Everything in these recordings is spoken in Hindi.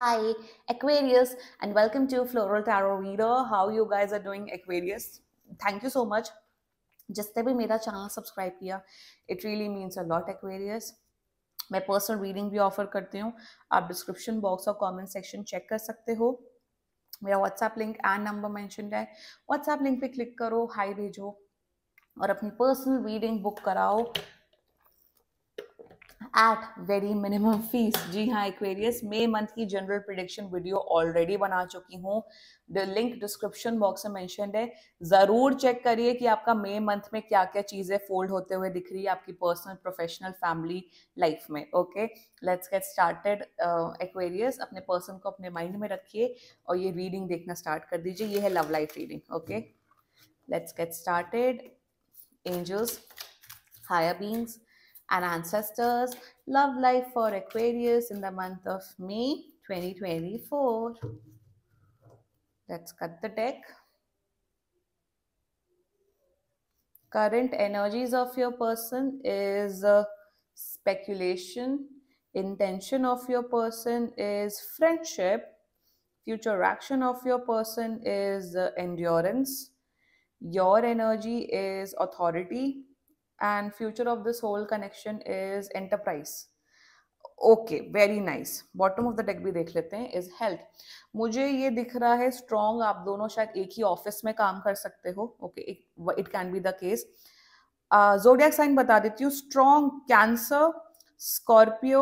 Hi Aquarius and welcome to Floral Tarot Reader. How you guys are doing Aquarius? Thank you so much. जिसने भी मेरा चैनल सब्सक्राइब किया it really means a lot Aquarius मैं पर्सनल रीडिंग भी ऑफर करती हूँ आप डिस्क्रिप्शन बॉक्स और कमेंट सेक्शन चेक कर सकते हो मेरा WhatsApp link and number mentioned है व्हाट्सएप लिंक पे क्लिक करो हाई भेजो और अपनी पर्सनल रीडिंग बुक कराओ एट वेरी मिनिमम फीस जी हाँ एक्वेरियस मे मंथ की जनरल प्रिडिक्शन वीडियो ऑलरेडी बना चुकी हूँ लिंक डिस्क्रिप्शन बॉक्स में मैंशन है ज़रूर चेक करिए कि आपका मे मंथ में क्या क्या चीज़ें फोल्ड होते हुए दिख रही है आपकी पर्सनल प्रोफेशनल फैमिली लाइफ में okay let's get started Aquarius अपने पर्सन को अपने माइंड में रखिए और ये रीडिंग देखना स्टार्ट कर दीजिए ये है love life reading okay let's get started angels higher beings and ancestors. Love life for Aquarius in the month of May 2024. Let's cut the deck. Current energies of your person is uh, speculation. Intention of your person is friendship. Future action of your person is uh, endurance. Your energy is authority and future of this whole connection is enterprise okay very nice bottom of the deck भी देख लेते हैं इज हेल्थ मुझे ये दिख रहा है स्ट्रॉन्ग आप दोनों शायद एक ही ऑफिस में काम कर सकते हो okay it can be the case zodiac sign बता देती हूँ strong Cancer Scorpio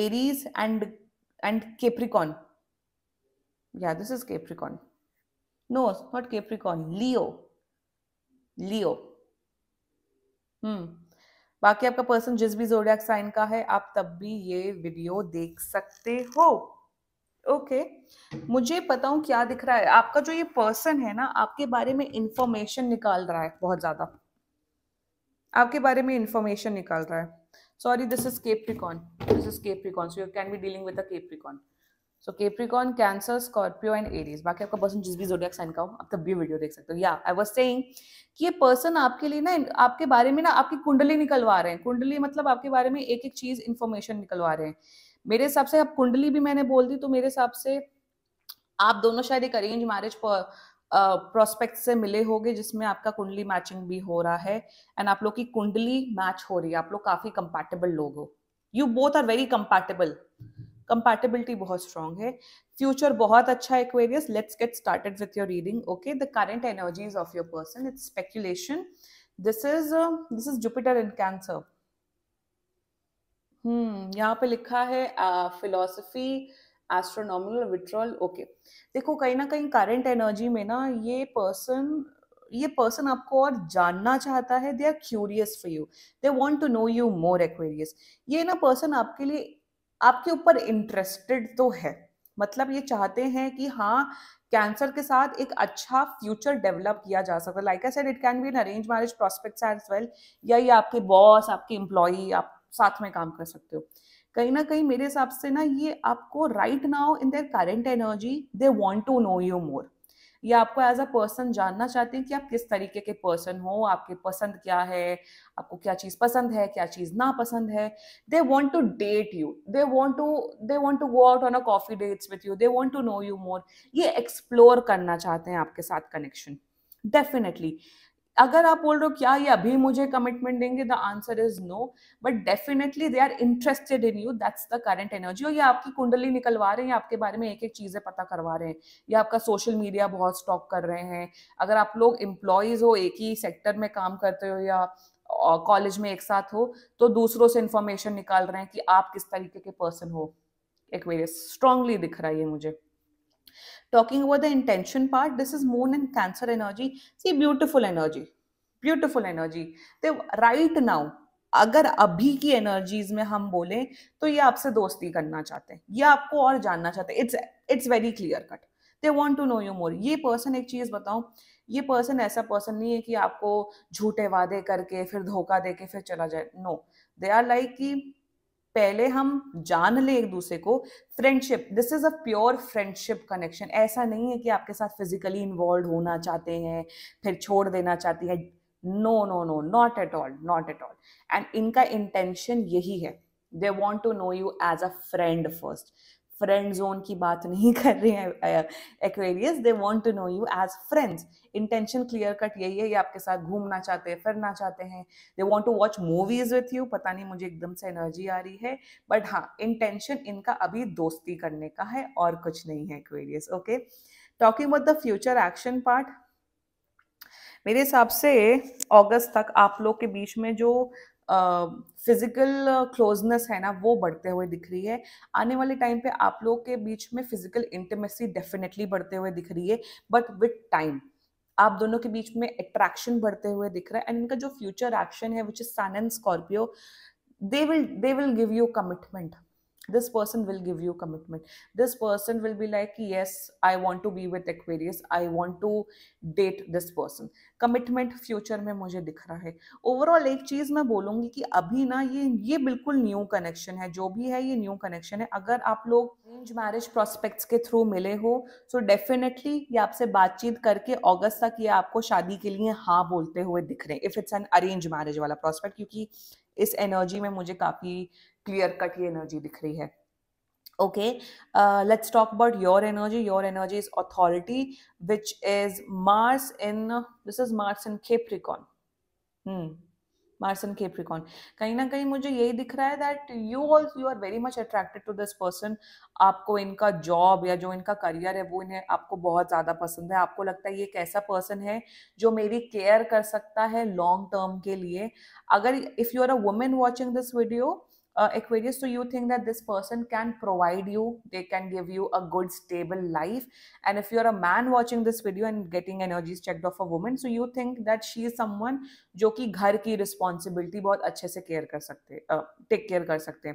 Aries and and Capricorn या this is Capricorn no not Capricorn Leo Leo hmm बाकी आपका पर्सन जिस भी जोडियाक साइन का है आप तब भी ये वीडियो देख सकते हो ओके okay. मुझे पता हूं क्या दिख रहा है आपका जो ये पर्सन है ना आपके बारे में इंफॉर्मेशन निकाल रहा है बहुत ज्यादा आपके बारे में इंफॉर्मेशन निकाल रहा है sorry this is Capricorn this is Capricorn so you can be dealing with Capricorn so Capricorn Cancer Scorpio and Aries बाकी आपका पर्सन जिस भी जोडियक साइन का हो आप तब भी वीडियो देख सकते हो या आई वॉज सेइंग कि ये पर्सन आपके लिए ना आपके बारे में ना आपकी कुंडली निकलवा रहे हैं कुंडली मतलब आपके बारे में एक एक चीज इन्फॉर्मेशन निकलवा रहे हैं मेरे हिसाब से आप कुंडली भी मैंने बोल दी तो मेरे हिसाब से आप दोनों शायद एक अरेंज मैरिज प्रोस्पेक्ट से मिले होंगे जिसमें आपका कुंडली मैचिंग भी हो रहा है एंड आप लोग की कुंडली मैच हो रही है आप लोग काफी कंपैटिबल लोग हो you both are very compatible compatibility बहुत स्ट्रांग है फ्यूचर बहुत अच्छा है Aquarius let's get started with your reading okay the current energies of your person it's speculation this is this is Jupiter in Cancer hmm यहाँ पे लिखा है फिलोसफी एस्ट्रोनॉमिकल विड्रॉल ओके देखो कहीं ना कहीं करंट एनर्जी में ना ये पर्सन ये पर्सन आपको और जानना चाहता है they are curious for you they want to know you more Aquarius ये ना पर्सन आपके लिए आपके ऊपर इंटरेस्टेड तो है मतलब ये चाहते हैं कि हाँ कैंसर के साथ एक अच्छा फ्यूचर डेवलप किया जा सकता है like I said it can be an arrange marriage prospect as well या ये आपके बॉस आपके एम्प्लॉय आप साथ में काम कर सकते हो कहीं ना कहीं मेरे हिसाब से ना ये आपको right now in their current energy they want to know you more या आपको एज अ पर्सन जानना चाहते हैं कि आप किस तरीके के पर्सन हो आपके पसंद क्या है आपको क्या चीज़ पसंद है क्या चीज़ ना पसंद है they want to date you they want to they want to go out on a coffee dates with you they want to know you more ये एक्सप्लोर करना चाहते हैं आपके साथ कनेक्शन डेफिनेटली अगर आप बोल रहे हो क्या ये अभी मुझे कमिटमेंट देंगे the answer is no but definitely they are interested in you that's the current energy और ये आपकी कुंडली निकलवा रहे हैं आपके बारे में एक एक चीज़ें पता करवा रहे हैं या आपका सोशल मीडिया बहुत स्टॉक कर रहे हैं अगर आप लोग एम्प्लॉयज़ हो एक ही सेक्टर में काम करते हो या कॉलेज में एक साथ हो तो दूसरों से इंफॉर्मेशन निकाल रहे हैं कि आप किस तरीके के पर्सन हो एक वेरियस स्ट्रांगली दिख रहा है ये मुझे Talking about the intention part, this is moon and cancer energy. See, beautiful energy. Beautiful energy तो राइट नाउ अगर अभी की एनर्जीज में हम बोलें तो ये आपसे दोस्ती करना चाहते हैं ये आपको और जानना चाहते हैं it's it's very clear cut they want to know you more ये पर्सन एक चीज़ बताऊं ये पर्सन ऐसा पर्सन नहीं है कि आपको झूठे वादे करके फिर धोखा दे के फिर चला जाए नो दे आर लाइक कि पहले हम जान ले एक दूसरे को friendship this is a pure friendship connection ऐसा नहीं है कि आपके साथ फिजिकली इन्वॉल्व होना चाहते हैं फिर छोड़ देना चाहती है no no no not at all not at all and इनका इंटेंशन यही है they want to know you as a friend first friend zone की बात नहीं कर रहे हैं Aquarius they want to know you as friends intention clear cut यही है ये आपके साथ घूमना चाहते हैं फिरना चाहते हैं they want to watch movies with you पता नहीं मुझे एकदम से एनर्जी आ रही है बट हाँ इंटेंशन इनका अभी दोस्ती करने का है और कुछ नहीं है Aquarius okay talking about the future action part मेरे हिसाब से अगस्त तक आप लोग के बीच में जो फिजिकल क्लोजनेस है ना वो बढ़ते हुए दिख रही है आने वाले टाइम पे आप लोग के बीच में फिजिकल इंटीमेसी डेफिनेटली बढ़ते हुए दिख रही है बट विथ टाइम आप दोनों के बीच में अट्रैक्शन बढ़ते हुए दिख रहा है एंड इनका जो फ्यूचर एक्शन है which is sun and Scorpio they will they will give you commitment this person will give you commitment this person will be like yes I want to be with Aquarius I want to date this person commitment future में मुझे दिख रहा है ओवरऑल एक चीज़ मैं बोलूंगी कि अभी ना ये ये बिल्कुल न्यू कनेक्शन है जो भी है ये न्यू कनेक्शन है अगर आप लोग अरेंज मैरिज प्रोस्पेक्ट्स के थ्रू मिले हो सो so डेफिनेटली ये आपसे बातचीत करके अगस्त तक ये आपको शादी के लिए हाँ बोलते हुए दिख रहे हैं if it's an arrange marriage वाला प्रोस्पेक्ट क्योंकि इस एनर्जी में मुझे काफी क्लियर कट ये एनर्जी दिख रही है okay let's talk about your energy your energy is authority which is Mars in this is Mars in Capricorn hmm and Capricorn कहीं ना कहीं मुझे यही दिख रहा है that you also you are very much attracted to this person आपको इनका जॉब या जो इनका करियर है वो इन्हें आपको बहुत ज़्यादा पसंद है आपको लगता है ये एक ऐसा पर्सन है जो मेरी केयर कर सकता है लॉन्ग टर्म के लिए अगर if you are a women watching this video uh, Aquarius, so you think that this person can provide you, they can give you a good, stable life. And if you're a man watching this video and getting energies checked off a woman, so you think that she is someone जो कि घर की रिस्पॉन्सिबिलिटी बहुत अच्छे से केयर कर सकते टेक केयर कर सकते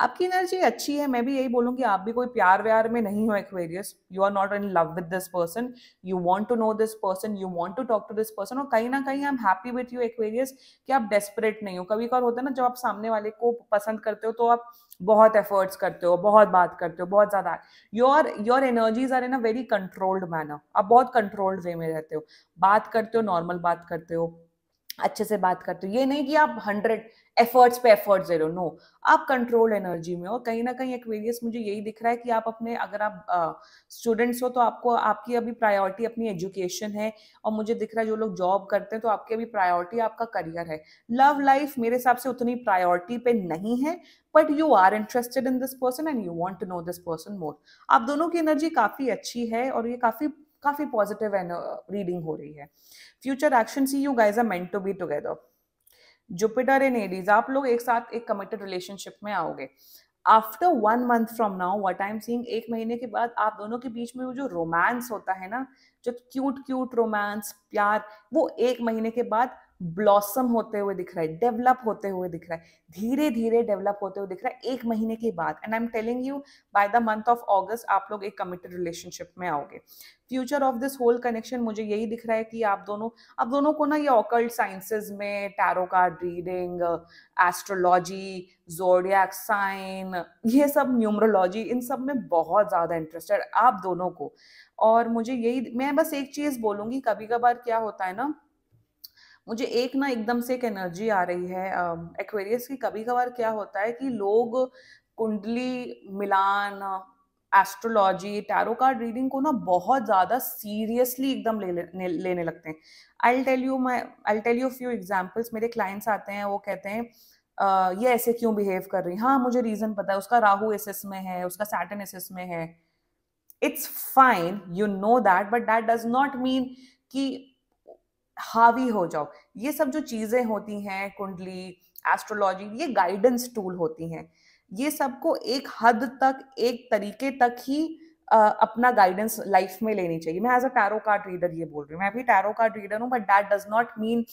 आपकी एनर्जी अच्छी है मैं भी यही बोलूँगी आप भी कोई प्यार व्यार में नहीं हो Aquarius you are not in love with this person you want to know this person you want to talk to this person और कहीं ना कहीं I am happy with you Aquarius कि आप डेस्परेट नहीं हो कभी कभार होता है ना जब आप सामने वाले को पसंद करते हो तो आप बहुत एफर्ट्स करते हो बहुत बात करते हो बहुत ज़्यादा your your energies are in a very controlled manner आप बहुत कंट्रोल्ड वे में रहते हो बात करते हो नॉर्मल बात करते हो अच्छे से बात करते हो ये नहीं कि आप हंड्रेड एफर्ट्स पे एफर्ट दे रहे हो नो आप कंट्रोल एनर्जी में हो कहीं ना कहीं एक्वेरियस मुझे यही दिख रहा है कि आप अपने अगर आप स्टूडेंट्स uh, हो तो आपको आपकी अभी प्रायोरिटी अपनी एजुकेशन है और मुझे दिख रहा है जो लोग जॉब करते हैं तो आपकी अभी प्रायोरिटी आपका करियर है लव लाइफ मेरे हिसाब से उतनी प्रायोरिटी पे नहीं है but you are interested in this person and you want to know this person more आप दोनों की एनर्जी काफ़ी अच्छी है और ये काफ़ी काफ़ी पॉजिटिव रीडिंग हो रही है future action see you guys are meant to be together Jupiter in Aries आप लोग एक साथ एक कमिटेड रिलेशनशिप में आओगे after one month from now what I am seeing एक महीने के बाद आप दोनों के बीच में वो जो रोमांस होता है ना जो क्यूट क्यूट रोमांस प्यार वो एक महीने के बाद ब्लॉसम होते हुए दिख रहा है डेवलप होते हुए दिख रहा है धीरे धीरे डेवलप होते हुए दिख रहा है एक महीने के बाद and I am telling you by the month of August आप लोग एक कमिटेड रिलेशनशिप में आओगे future of this whole connection मुझे यही दिख रहा है कि आप दोनों आप दोनों को ना ये ऑकल्ट साइंसेज में tarot card reading astrology zodiac sign ये सब न्यूमरोलॉजी इन सब में बहुत ज़्यादा इंटरेस्टेड आप दोनों को और मुझे यही मैं बस एक चीज़ बोलूँगी कभी कभार क्या होता है ना मुझे एक ना एकदम से एक एनर्जी आ रही है एक्वेरियस की कभी कभार क्या होता है कि लोग कुंडली मिलान एस्ट्रोलॉजी टैरो कार्ड रीडिंग को ना बहुत ज़्यादा सीरियसली एकदम ले, ले, लेने लगते हैं I tell you my I tell you few examples मेरे क्लाइंट्स आते हैं वो कहते हैं आ, ये ऐसे क्यों बिहेव कर रही हाँ मुझे रीज़न पता है उसका राहु एस में है उसका सैटन एस एस में है it's fine you know that but that does not mean कि हावी हो जाओ ये सब जो चीज़ें होती हैं कुंडली एस्ट्रोलॉजी ये गाइडेंस टूल होती हैं ये सबको एक हद तक एक तरीके तक ही आ, अपना गाइडेंस लाइफ में लेनी चाहिए मैं as a tarot card reader ये बोल रही हूँ मैं भी टैरो कार्ड रीडर हूँ but that does not mean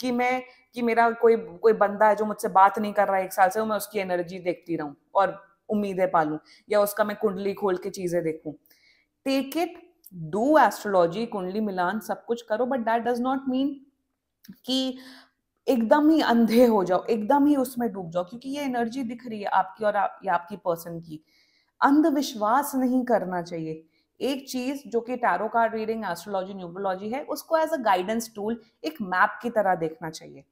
कि मैं कि मेरा कोई कोई बंदा है जो मुझसे बात नहीं कर रहा है एक साल से मैं उसकी एनर्जी देखती रहूँ और उम्मीदें पालू या उसका मैं कुंडली खोल के चीज़ें देखूँ टेक इट डू एस्ट्रोलॉजी कुंडली मिलान सब कुछ करो but that does not mean कि एकदम ही अंधे हो जाओ एकदम ही उसमें डूब जाओ क्योंकि ये एनर्जी दिख रही है आपकी और आप, या आपकी पर्सन की अंधविश्वास नहीं करना चाहिए एक चीज जो कि tarot card reading astrology neurology है उसको एज अ गाइडेंस टूल एक मैप की तरह देखना चाहिए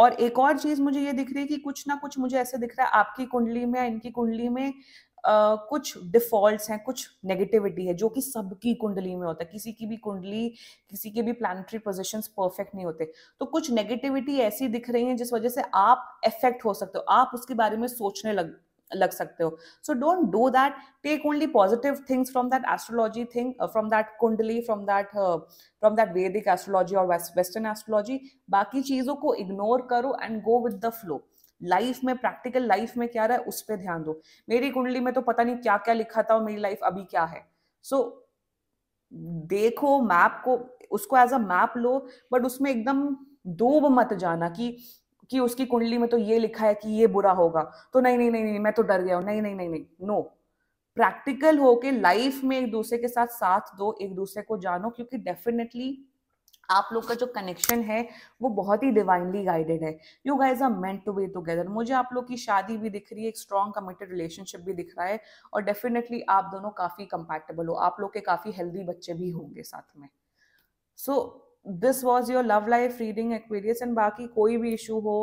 और एक और चीज मुझे ये दिख रही है कि कुछ ना कुछ मुझे ऐसे दिख रहा है आपकी कुंडली में इनकी कुंडली में कुछ डिफॉल्ट्स हैं कुछ नेगेटिविटी है जो कि सबकी कुंडली में होता है किसी की भी कुंडली किसी के भी प्लानिटरी पोजिशन परफेक्ट नहीं होते तो कुछ नेगेटिविटी ऐसी दिख रही है जिस वजह से आप इफेक्ट हो सकते हो आप उसके बारे में सोचने लग लग सकते हो so don't do that take only positive things from that astrology thing from that kundli from that from that Vedic astrology और वेस्टर्न एस्ट्रोलॉजी बाकी चीज़ों को इग्नोर करो and go with the flow life में प्रैक्टिकल लाइफ में क्या रहा है उस पर ध्यान दो मेरी कुंडली में तो पता नहीं क्या क्या लिखा था और मेरी लाइफ अभी क्या है सो so, देखो मैप को उसको एज अ मैप लो बट उसमें एकदम डूब मत जाना कि कि उसकी कुंडली में तो ये लिखा है कि ये बुरा होगा तो नहीं नहीं नहीं नहीं मैं तो डर गया हूँ नहीं नहीं नहीं नहीं नो प्रैक्टिकल होके लाइफ में एक दूसरे के साथ साथ दो एक दूसरे को जानो क्योंकि डेफिनेटली आप लोग का जो कनेक्शन है वो बहुत ही डिवाइनली गाइडेड है you guys are meant to be together मुझे आप लोग की शादी भी दिख रही है एक स्ट्रॉन्ग कमिटेड रिलेशनशिप भी दिख रहा है और डेफिनेटली आप दोनों काफ़ी कंपैटिबल हो आप लोग के काफ़ी हेल्दी बच्चे भी होंगे साथ में so this was your love life reading Aquarius and बाकी कोई भी इशू हो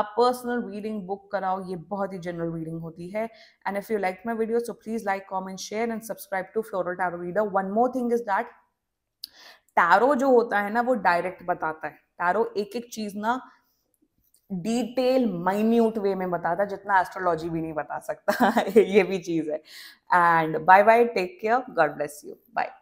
आप पर्सनल रीडिंग बुक कराओ ये बहुत ही जनरल रीडिंग होती है and if you like my video so please like comment share and subscribe to Floral Tarot Reader one more thing is that tarot जो होता है ना वो डायरेक्ट बताता है टैरो एक एक चीज ना डिटेल माइन्यूट वे में बताता है जितना एस्ट्रोलॉजी भी नहीं बता सकता ये भी चीज है and bye bye take care God bless you bye